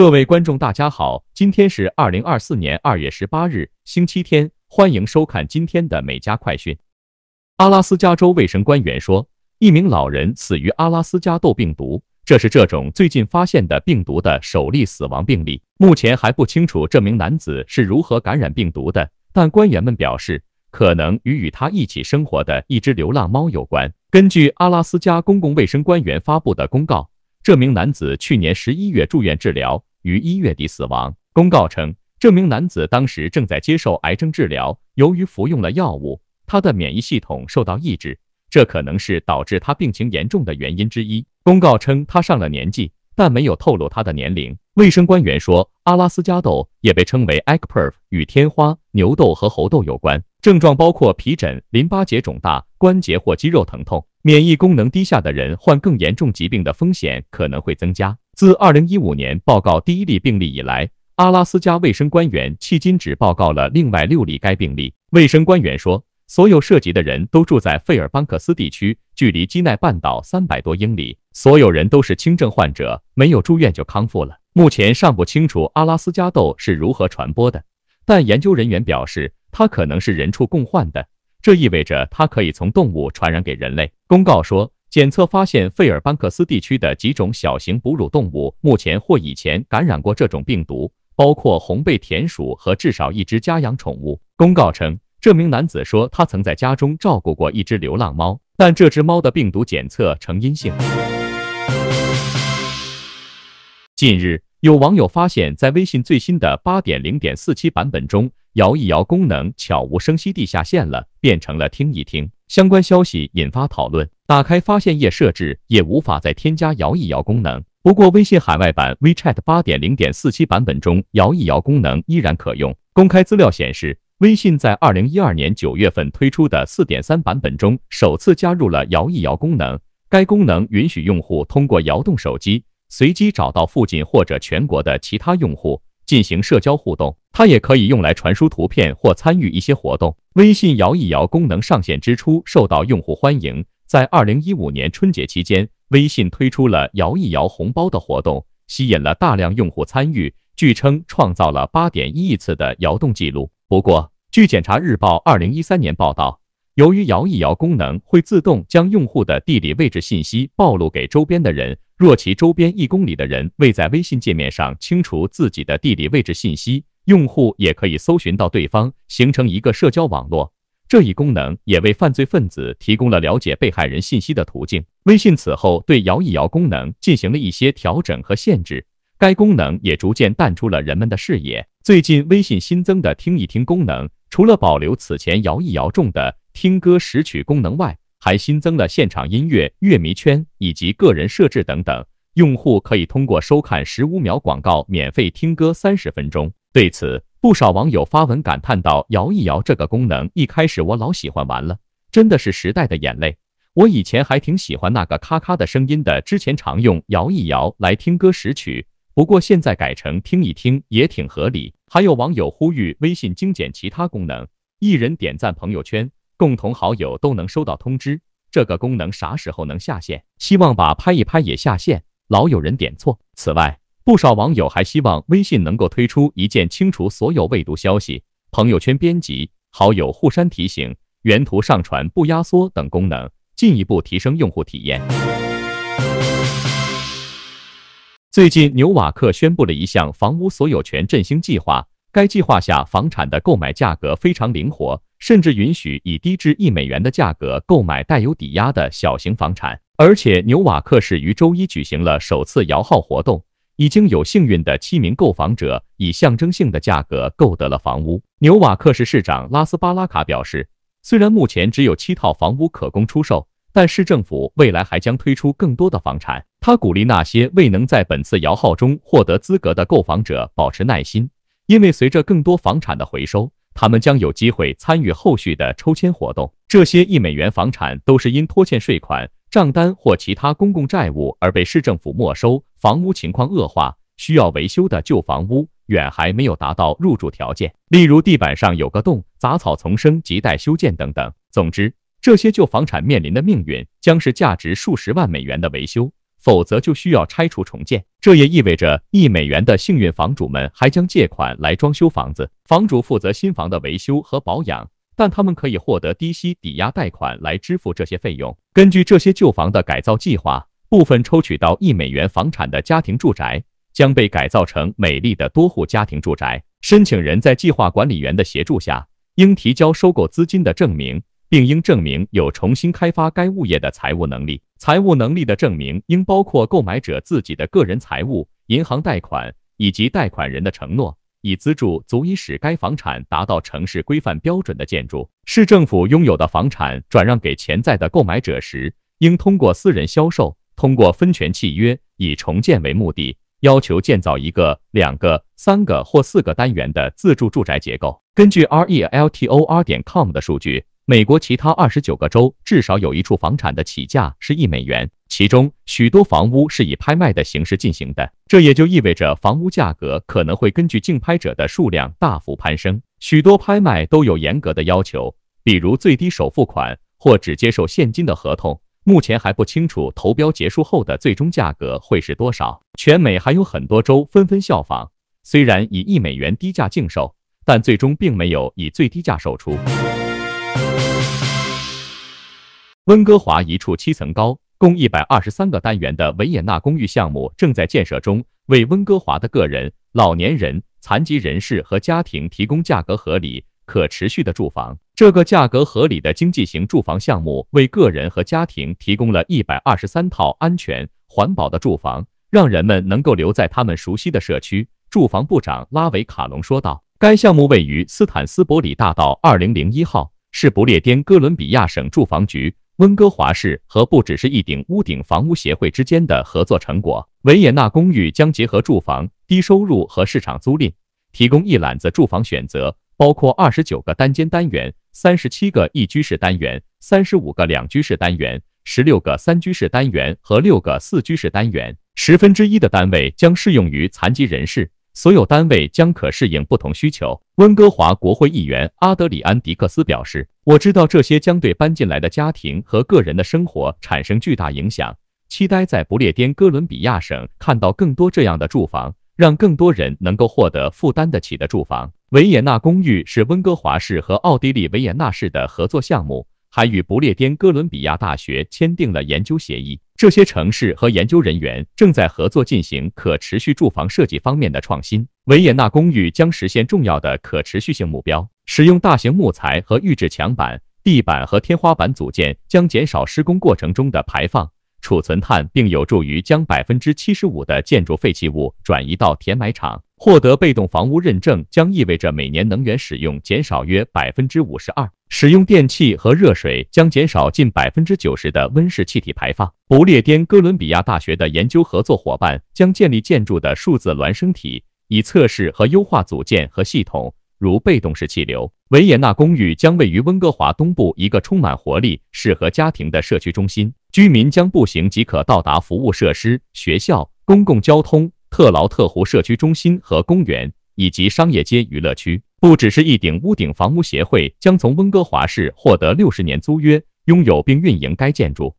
各位观众，大家好，今天是二零二四年二月十八日，星期天，欢迎收看今天的美加快讯。阿拉斯加州卫生官员说，一名老人死于阿拉斯加痘病毒，这是这种最近发现的病毒的首例死亡病例。目前还不清楚这名男子是如何感染病毒的，但官员们表示，可能与与他一起生活的一只流浪猫有关。根据阿拉斯加公共卫生官员发布的公告，这名男子去年十一月住院治疗。于一月底死亡。公告称，这名男子当时正在接受癌症治疗，由于服用了药物，他的免疫系统受到抑制，这可能是导致他病情严重的原因之一。公告称，他上了年纪，但没有透露他的年龄。卫生官员说，阿拉斯加豆也被称为 e g g p e r f 与天花、牛痘和猴痘有关。症状包括皮疹、淋巴结肿大、关节或肌肉疼痛。免疫功能低下的人患更严重疾病的风险可能会增加。自2015年报告第一例病例以来，阿拉斯加卫生官员迄今只报告了另外六例该病例。卫生官员说，所有涉及的人都住在费尔班克斯地区，距离基奈半岛三百多英里。所有人都是轻症患者，没有住院就康复了。目前尚不清楚阿拉斯加痘是如何传播的，但研究人员表示，它可能是人畜共患的，这意味着它可以从动物传染给人类。公告说。检测发现，费尔班克斯地区的几种小型哺乳动物目前或以前感染过这种病毒，包括红背田鼠和至少一只家养宠物。公告称，这名男子说他曾在家中照顾过一只流浪猫，但这只猫的病毒检测呈阴性。近日，有网友发现，在微信最新的八点零点四七版本中，摇一摇功能悄无声息地下线了，变成了听一听。相关消息引发讨论。打开发现页设置也无法再添加摇一摇功能。不过，微信海外版 WeChat 8.0.47版本中，摇一摇功能依然可用。公开资料显示，微信在2012年9月份推出的4.3版本中首次加入了摇一摇功能。该功能允许用户通过摇动手机，随机找到附近或者全国的其他用户进行社交互动。它也可以用来传输图片或参与一些活动。微信摇一摇功能上线之初受到用户欢迎。在二零一五年春节期间，微信推出了摇一摇红包的活动，吸引了大量用户参与，据称创造了八点一亿次的摇动记录。不过，据《检察日报》二零一三年报道，由于摇一摇功能会自动将用户的地理位置信息暴露给周边的人，若其周边一公里的人未在微信界面上清除自己的地理位置信息，用户也可以搜寻到对方，形成一个社交网络。这一功能也为犯罪分子提供了了解被害人信息的途径。微信此后对摇一摇功能进行了一些调整和限制，该功能也逐渐淡出了人们的视野。最近，微信新增的听一听功能，除了保留此前摇一摇中的听歌识曲功能外，还新增了现场音乐、乐迷圈以及个人设置等等。用户可以通过收看十五秒广告免费听歌三十分钟。对此，不少网友发文感叹到：“摇一摇这个功能，一开始我老喜欢玩了，真的是时代的眼泪。我以前还挺喜欢那个咔咔的声音的，之前常用摇一摇来听歌识曲，不过现在改成听一听也挺合理。”还有网友呼吁微信精简其他功能，一人点赞朋友圈，共同好友都能收到通知，这个功能啥时候能下线？希望把拍一拍也下线，老有人点错。此外，不少网友还希望微信能够推出一键清除所有未读消息、朋友圈编辑、好友互删提醒、原图上传不压缩等功能，进一步提升用户体验。最近，纽瓦克宣布了一项房屋所有权振兴计划。该计划下，房产的购买价格非常灵活，甚至允许以低至一美元的价格购买带有抵押的小型房产。而且，纽瓦克市于周一举行了首次摇号活动。已经有幸运的七名购房者以象征性的价格购得了房屋。纽瓦克市市长拉斯巴拉卡表示，虽然目前只有七套房屋可供出售，但市政府未来还将推出更多的房产。他鼓励那些未能在本次摇号中获得资格的购房者保持耐心，因为随着更多房产的回收，他们将有机会参与后续的抽签活动。这些一美元房产都是因拖欠税款账单或其他公共债务而被市政府没收。房屋情况恶化，需要维修的旧房屋远还没有达到入住条件，例如地板上有个洞，杂草丛生，亟待修建等等。总之，这些旧房产面临的命运将是价值数十万美元的维修，否则就需要拆除重建。这也意味着一美元的幸运房主们还将借款来装修房子，房主负责新房的维修和保养，但他们可以获得低息抵押贷款来支付这些费用。根据这些旧房的改造计划。部分抽取到一美元房产的家庭住宅将被改造成美丽的多户家庭住宅。申请人在计划管理员的协助下，应提交收购资金的证明，并应证明有重新开发该物业的财务能力。财务能力的证明应包括购买者自己的个人财务、银行贷款以及贷款人的承诺，以资助足以使该房产达到城市规范标准的建筑。市政府拥有的房产转让给潜在的购买者时，应通过私人销售。通过分权契约，以重建为目的，要求建造一个、两个、三个或四个单元的自住住宅结构。根据 R E L T O R 点 com 的数据，美国其他二十九个州至少有一处房产的起价是一美元，其中许多房屋是以拍卖的形式进行的。这也就意味着房屋价格可能会根据竞拍者的数量大幅攀升。许多拍卖都有严格的要求，比如最低首付款或只接受现金的合同。目前还不清楚投标结束后的最终价格会是多少。全美还有很多州纷纷效仿，虽然以一美元低价竞售，但最终并没有以最低价售出。温哥华一处七层高、共一百二十三个单元的维也纳公寓项目正在建设中，为温哥华的个人、老年人、残疾人士和家庭提供价格合理、可持续的住房。这个价格合理的经济型住房项目为个人和家庭提供了一百二十三套安全、环保的住房，让人们能够留在他们熟悉的社区。住房部长拉维卡隆说道：“该项目位于斯坦斯伯里大道二零零一号，是不列颠哥伦比亚省住房局、温哥华市和不只是一顶屋顶房屋协会之间的合作成果。维也纳公寓将结合住房、低收入和市场租赁，提供一揽子住房选择。”包括二十九个单间单元、三十七个一居室单元、三十五个两居室单元、十六个三居室单元和六个四居室单元。十分之一的单位将适用于残疾人士，所有单位将可适应不同需求。温哥华国会议员阿德里安·迪克斯表示：“我知道这些将对搬进来的家庭和个人的生活产生巨大影响，期待在不列颠哥伦比亚省看到更多这样的住房。”让更多人能够获得负担得起的住房。维也纳公寓是温哥华市和奥地利维也纳市的合作项目，还与不列颠哥伦比亚大学签订了研究协议。这些城市和研究人员正在合作进行可持续住房设计方面的创新。维也纳公寓将实现重要的可持续性目标，使用大型木材和预制墙板、地板和天花板组件将减少施工过程中的排放。储存碳，并有助于将百分之七十五的建筑废弃物转移到填埋场。获得被动房屋认证将意味着每年能源使用减少约百分之五十二，使用电器和热水将减少近百分之九十的温室气体排放。不列颠哥伦比亚大学的研究合作伙伴将建立建筑的数字孪生体，以测试和优化组件和系统，如被动式气流。维也纳公寓将位于温哥华东部一个充满活力、适合家庭的社区中心。居民将步行即可到达服务设施、学校、公共交通、特劳特湖社区中心和公园，以及商业街娱乐区。不只是一顶屋顶，房屋协会将从温哥华市获得六十年租约，拥有并运营该建筑。